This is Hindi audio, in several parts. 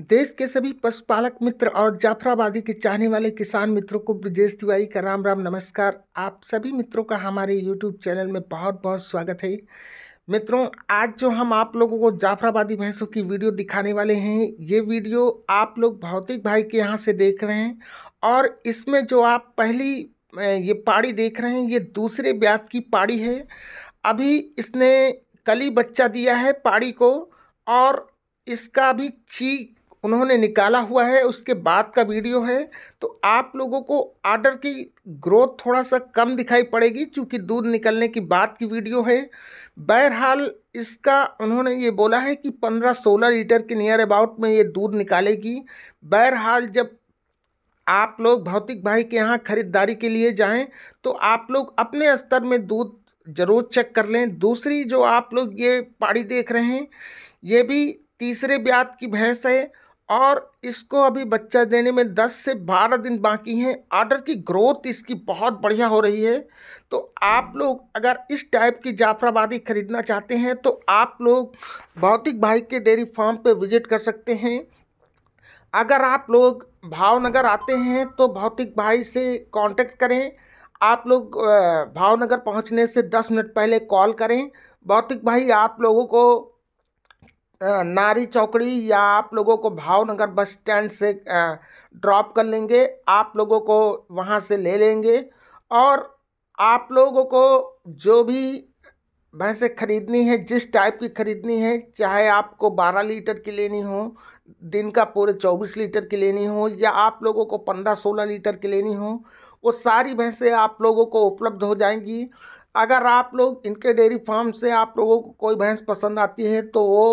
देश के सभी पशुपालक मित्र और जाफराबादी के चाहने वाले किसान मित्रों को ब्रजेश तिवारी का राम राम नमस्कार आप सभी मित्रों का हमारे यूट्यूब चैनल में बहुत बहुत स्वागत है मित्रों आज जो हम आप लोगों को जाफराबादी भैंसों की वीडियो दिखाने वाले हैं ये वीडियो आप लोग भौतिक भाई के यहाँ से देख रहे हैं और इसमें जो आप पहली ये पाड़ी देख रहे हैं ये दूसरे ब्याज की पाड़ी है अभी इसने कली बच्चा दिया है पाड़ी को और इसका भी चीख उन्होंने निकाला हुआ है उसके बाद का वीडियो है तो आप लोगों को आर्डर की ग्रोथ थोड़ा सा कम दिखाई पड़ेगी क्योंकि दूध निकलने की बात की वीडियो है बहरहाल इसका उन्होंने ये बोला है कि पंद्रह सोलह लीटर के नियर अबाउट में ये दूध निकालेगी बहरहाल जब आप लोग भौतिक भाई के यहाँ ख़रीदारी के लिए जाएं तो आप लोग अपने स्तर में दूध ज़रूर चेक कर लें दूसरी जो आप लोग ये पाड़ी देख रहे हैं ये भी तीसरे ब्याज की भैंस है और इसको अभी बच्चा देने में 10 से 12 दिन बाकी हैं आर्डर की ग्रोथ इसकी बहुत बढ़िया हो रही है तो आप लोग अगर इस टाइप की जाफराबादी ख़रीदना चाहते हैं तो आप लोग भौतिक भाई के डेयरी फार्म पे विज़िट कर सकते हैं अगर आप लोग भावनगर आते हैं तो भौतिक भाई से कांटेक्ट करें आप लोग भावनगर पहुंचने से 10 मिनट पहले कॉल करें भौतिक भाई आप लोगों को नारी चौकड़ी या आप लोगों को भावनगर बस स्टैंड से ड्रॉप कर लेंगे आप लोगों को वहाँ से ले लेंगे और आप लोगों को जो भी भैंसें खरीदनी है जिस टाइप की खरीदनी है चाहे आपको 12 लीटर की लेनी हो दिन का पूरे 24 लीटर की लेनी हो या आप लोगों को 15-16 लीटर की लेनी हो वो सारी भैंसें आप लोगों को उपलब्ध हो जाएंगी अगर आप लोग इनके डेयरी फार्म से आप लोगों को कोई भैंस पसंद आती है तो वो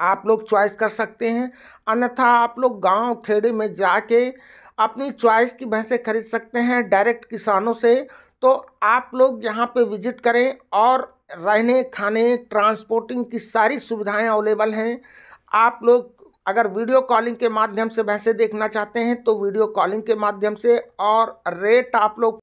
आप लोग चॉइस कर सकते हैं अन्यथा आप लोग गांव खेड़े में जाके अपनी चॉइस की भैंसें खरीद सकते हैं डायरेक्ट किसानों से तो आप लोग यहाँ पे विजिट करें और रहने खाने ट्रांसपोर्टिंग की सारी सुविधाएं अवेलेबल हैं आप लोग अगर वीडियो कॉलिंग के माध्यम से भैंसे देखना चाहते हैं तो वीडियो कॉलिंग के माध्यम से और रेट आप लोग